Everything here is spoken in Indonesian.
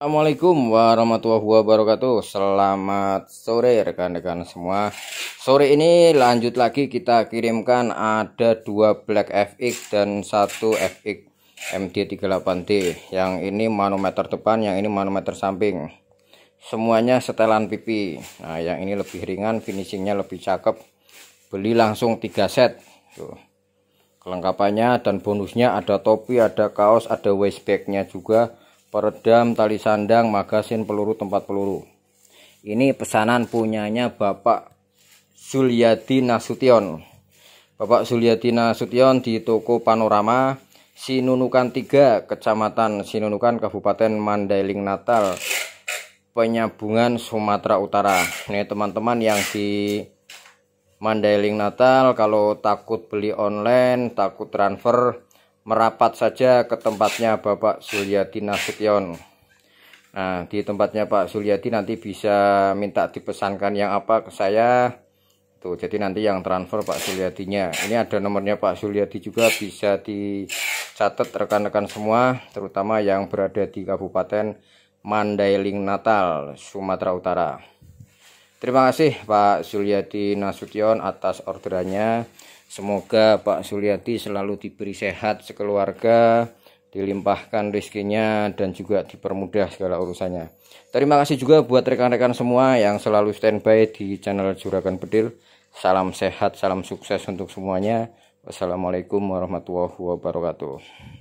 Assalamualaikum warahmatullahi wabarakatuh Selamat sore rekan-rekan semua Sore ini lanjut lagi kita kirimkan ada dua Black FX dan satu FX MD38D Yang ini manometer depan, yang ini manometer samping Semuanya setelan pipi Nah yang ini lebih ringan, finishingnya lebih cakep Beli langsung 3 set Tuh. Kelengkapannya dan bonusnya ada topi, ada kaos, ada waistbagnya juga peredam tali sandang magasin peluru tempat peluru ini pesanan punyanya Bapak Sulyadi Nasution Bapak Sulyadi Nasution di toko Panorama Sinunukan 3 Kecamatan Sinunukan Kabupaten Mandailing Natal Penyambungan Sumatera Utara Ini teman-teman yang di Mandailing Natal kalau takut beli online takut transfer merapat saja ke tempatnya Bapak Suryati Nasution. Nah, di tempatnya Pak Suryati nanti bisa minta dipesankan yang apa ke saya. Tuh, jadi nanti yang transfer Pak Suryatinya. Ini ada nomornya Pak Suryati juga bisa dicatat rekan-rekan semua, terutama yang berada di Kabupaten Mandailing Natal, Sumatera Utara. Terima kasih Pak Suryati Nasution atas orderannya. Semoga Pak Suliati selalu diberi sehat sekeluarga, dilimpahkan rezekinya dan juga dipermudah segala urusannya. Terima kasih juga buat rekan-rekan semua yang selalu standby di channel Juragan Bedil. Salam sehat, salam sukses untuk semuanya. Wassalamualaikum warahmatullahi wabarakatuh.